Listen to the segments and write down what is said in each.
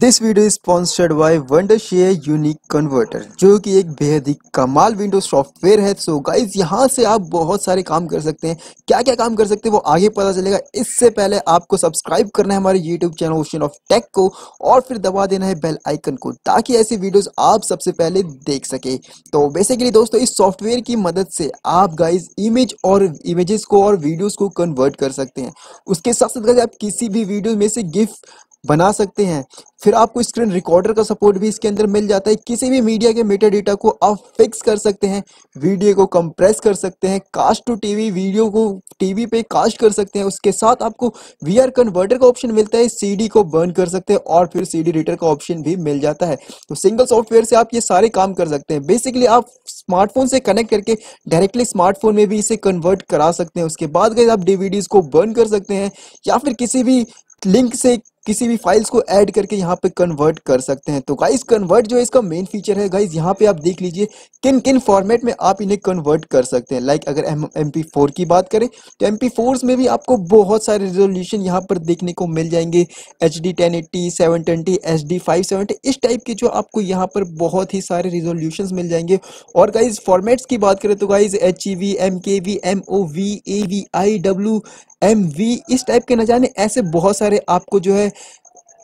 this video sponsored by share unique converter जो कि एक बेहद ही कमाल विंडो सॉफ्टवेयर है सो गाइज यहाँ से आप बहुत सारे काम कर सकते हैं क्या क्या काम कर सकते हैं वो आगे पता चलेगा इससे पहले आपको सब्सक्राइब करना है हमारे YouTube channel ocean of tech को और फिर दबा देना है बेल आइकन को ताकि ऐसी वीडियोज आप सबसे पहले देख सके तो बेसिकली दोस्तों इस सॉफ्टवेयर की मदद से आप गाइज इमेज और इमेजेस को और वीडियोज को कन्वर्ट कर सकते हैं उसके साथ साथ आप किसी भी वीडियो में से गिफ्ट बना सकते हैं फिर आपको स्क्रीन रिकॉर्डर का सपोर्ट भी इसके अंदर मिल जाता है किसी भी मीडिया के मेटा डेटा को आप फिक्स कर सकते हैं वीडियो को कंप्रेस कर सकते हैं कास्ट टू टीवी वीडियो को टीवी पे कास्ट कर सकते हैं उसके साथ आपको वीआर कन्वर्टर का ऑप्शन मिलता है सीडी को बर्न कर सकते हैं और फिर सीडी रीडर का ऑप्शन भी मिल जाता है तो सिंगल सॉफ्टवेयर से आप ये सारे काम कर सकते हैं बेसिकली आप स्मार्टफोन से कनेक्ट करके डायरेक्टली स्मार्टफोन में भी इसे कन्वर्ट करा सकते हैं उसके बाद गए आप डीवीडीज को बर्न कर सकते हैं या फिर किसी भी लिंक से किसी भी फाइल्स को ऐड करके यहाँ पे कन्वर्ट कर सकते हैं तो गाइस कन्वर्ट जो इसका मेन फीचर है गाइस यहाँ पे आप देख लीजिए किन किन फॉर्मेट में आप इन्हें कन्वर्ट कर सकते हैं लाइक अगर एम एम की बात करें तो एम पी में भी आपको बहुत सारे रेजोल्यूशन यहाँ पर देखने को मिल जाएंगे H D ten eighty seven twenty H D five seventy इस टाइप के जो आपको यहाँ पर बहुत ही सारे रिजोल्यूशन मिल जाएंगे और गाइज फॉर्मेट्स की बात करें तो guys H E V M K V M O V A V I W M V इस टाइप के न जाने ऐसे बहुत सारे आपको जो है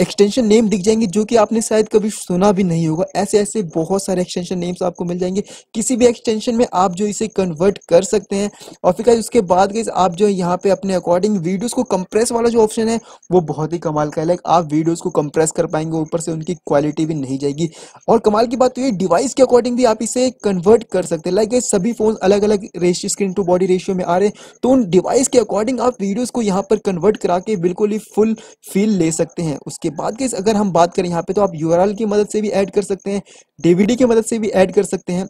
एक्सटेंशन नेम दिख जाएंगे जो कि आपने शायद कभी सुना भी नहीं होगा ऐसे ऐसे बहुत सारे एक्सटेंशन नेम्स आपको मिल जाएंगे किसी भी एक्सटेंशन में आप जो इसे कन्वर्ट कर सकते हैं और फिर उसके बाद गई आप जो यहाँ पे अपने अकॉर्डिंग वीडियोस को कंप्रेस वाला जो ऑप्शन है वो बहुत ही कमाल का है लाइक आप वीडियोज को कंप्रेस कर पाएंगे ऊपर से उनकी क्वालिटी भी नहीं जाएगी और कमाल की बात तो ये डिवाइस के अकॉर्डिंग भी आप इसे कन्वर्ट कर सकते हैं लाइक ये सभी फोन अलग अलग ratio screen to body ratio में आ रहे हैं तो उन डिवाइस के अकॉर्डिंग आप वीडियोज को यहाँ पर कन्वर्ट करा के बिल्कुल ही फुल फील ले सकते हैं उसके उसके बाद के अगर हम बात करें यहाँ पे तो आप यू की मदद से भी ऐड कर सकते हैं डीवीडी की मदद से भी ऐड कर सकते हैं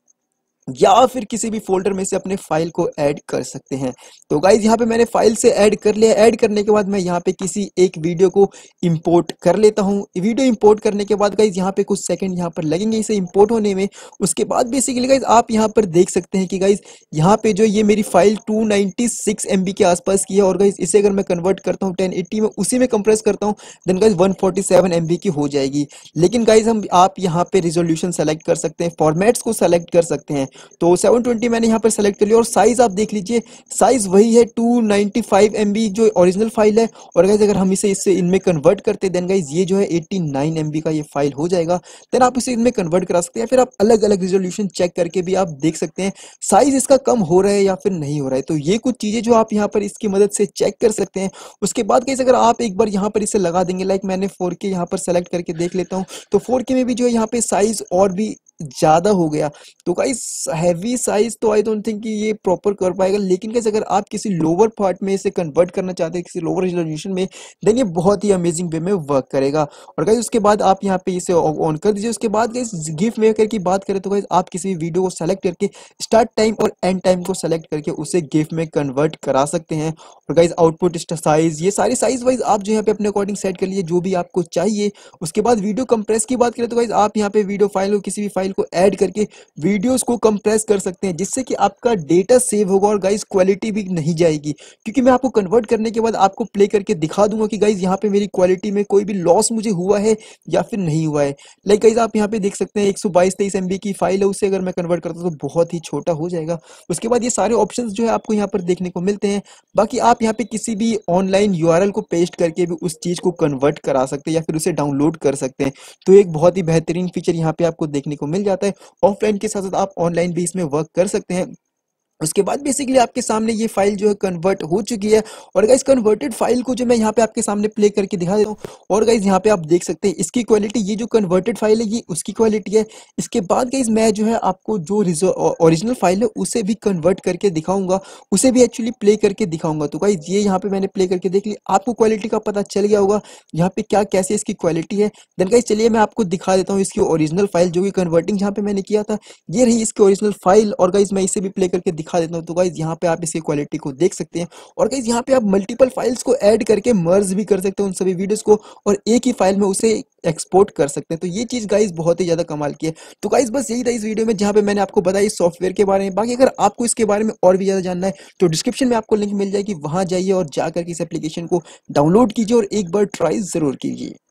या फिर किसी भी फोल्डर में से अपने फाइल को ऐड कर सकते हैं तो गाइज यहाँ पे मैंने फाइल से ऐड कर लिया ऐड करने के बाद मैं यहाँ पे किसी एक वीडियो को इंपोर्ट कर लेता हूँ वीडियो इंपोर्ट करने के बाद गाइज यहाँ पे कुछ सेकंड यहाँ पर लगेंगे इसे इंपोर्ट होने में उसके बाद बेसिकली गाइज आप यहाँ पर देख सकते हैं कि गाइज यहाँ पे जो ये मेरी फाइल टू नाइनटी के आसपास की है और गाइज इसे अगर मैं कन्वर्ट करता हूँ टेन में उसी में कंप्रेस करता हूँ देन गाइज वन फोर्टी की हो जाएगी लेकिन गाइज हम आप यहाँ पे रिजोल्यूशन सेलेक्ट कर सकते हैं फॉर्मेट्स को सेलेक्ट कर सकते हैं तो 720 मैंने यहाँ पर सेलेक्ट कर लिया और साइज़ आप देख लीजिए साइज़ वही है 295 एमबी जो ओरिजिनल फाइल है और गाइज अगर हम इसे इससे इनमें कन्वर्ट करते देन गाइज ये जो है 89 एमबी का ये फाइल हो जाएगा देन आप इसे इनमें कन्वर्ट करा सकते हैं फिर आप अलग अलग रिजोल्यूशन चेक करके भी आप देख सकते हैं साइज़ इसका कम हो रहा है या फिर नहीं हो रहा है तो ये कुछ चीज़ें जो आप यहाँ पर इसकी मदद से चेक कर सकते हैं उसके बाद गाइज अगर आप एक बार यहाँ पर इसे लगा देंगे लाइक मैंने फोर के यहाँ पर सेलेक्ट करके देख लेता हूँ तो फोर में भी जो है यहाँ पे साइज़ और भी ज़्यादा हो गया तो गाइस हैवी साइज तो आई डोंट थिंक कि ये प्रॉपर कर पाएगा लेकिन गाइस अगर आप किसी लोअर पार्ट में इसे कन्वर्ट करना चाहते हैं किसी लोअर रेजोल्यूशन में देन ये बहुत ही अमेजिंग वे में वर्क करेगा और गाइस उसके बाद आप यहाँ पे इसे ऑन कर दीजिए उसके बाद गाइस गिफ्ट मेकर की बात करें तो गाइस आप किसी भी वीडियो को सेलेक्ट करके स्टार्ट टाइम और एंड टाइम को सेलेक्ट करके उसे गिफ्ट में कन्वर्ट करा सकते हैं और गाइज आउटपुट साइज ये सारी साइज वाइज आप जो यहाँ पे अपने अकॉर्डिंग सेट कर लीजिए जो भी आपको चाहिए उसके बाद वीडियो कंप्रेस की बात करें तो गाइज आप यहाँ पे वीडियो फाइल हो किसी भी फाइल फाइल को ऐड करके वीडियोस को कंप्रेस कर सकते हैं जिससे कि आपका डेटा सेव होगा और गाइज क्वालिटी भी नहीं जाएगी क्योंकि मैं आपको कन्वर्ट करने के बाद आपको प्ले करके दिखा दूंगा कि गाइज यहाँ पे मेरी क्वालिटी में कोई भी लॉस मुझे हुआ है या फिर नहीं हुआ है लाइक गाइज आप यहाँ पे देख सकते हैं एक सौ बाईस की फाइल है उसे अगर मैं कन्वर्ट करता हूँ तो बहुत ही छोटा हो जाएगा उसके बाद ये सारे ऑप्शन जो है आपको यहाँ पर देखने को मिलते हैं बाकी आप यहाँ पे किसी भी ऑनलाइन यू को पेस्ट करके भी उस चीज़ को कन्वर्ट करा सकते हैं या फिर उसे डाउनलोड कर सकते हैं तो एक बहुत ही बेहतरीन फीचर यहाँ पे आपको देखने को मिल मिल जाता है ऑफलाइन के साथ साथ आप ऑनलाइन भी इसमें वर्क कर सकते हैं उसके बाद बेसिकली आपके सामने ये फाइल जो है कन्वर्ट हो चुकी है और गाइज कन्वर्टेड फाइल को जो मैं यहाँ पे आपके सामने प्ले करके दिखा देता हूँ और गाइज यहाँ पे आप देख सकते हैं इसकी क्वालिटी ये जो कन्वर्टेड फाइल है ये उसकी क्वालिटी है इसके बाद गाइज मैं जो है आपको जो ओरिजिनल फाइल है उसे भी कन्वर्ट करके दिखाऊंगा उसे भी एक्चुअली प्ले करके दिखाऊंगा तो गाइज ये यहाँ पे मैंने प्ले करके देख ली आपको क्वालिटी का पता चल गया होगा यहाँ पे क्या कैसे इसकी क्वालिटी है देन गाइज चलिए मैं आपको दिखा देता हूँ इसकी ओरिजिनल फाइल जो कि कन्वर्टिंग यहाँ पे मैंने किया था ये रही इसकी ओरिजिनल फाइल और गाइज मैं इसे भी प्ले करके दिखा देता हूँ तो गाइज यहाँ पे आप इसकी क्वालिटी को देख सकते हैं और गाइज यहाँ पे आप मल्टीपल फाइल्स को ऐड करके मर्ज भी कर सकते हैं उन सभी वीडियोस को और एक ही फाइल में उसे एक्सपोर्ट कर सकते हैं तो ये चीज़ गाइज बहुत ही ज़्यादा कमाल की है तो गाइज बस यही था इस वीडियो में जहाँ पे मैंने आपको बताया इस सॉफ्टवेयर के बारे में बाकी अगर आपको इसके बारे में और भी ज़्यादा जानना है तो डिस्क्रिप्शन में आपको लिंक मिल जाएगी वहां जाइए और जाकर इस एप्लीकेशन को डाउनलोड कीजिए और एक बार ट्राई ज़रूर कीजिए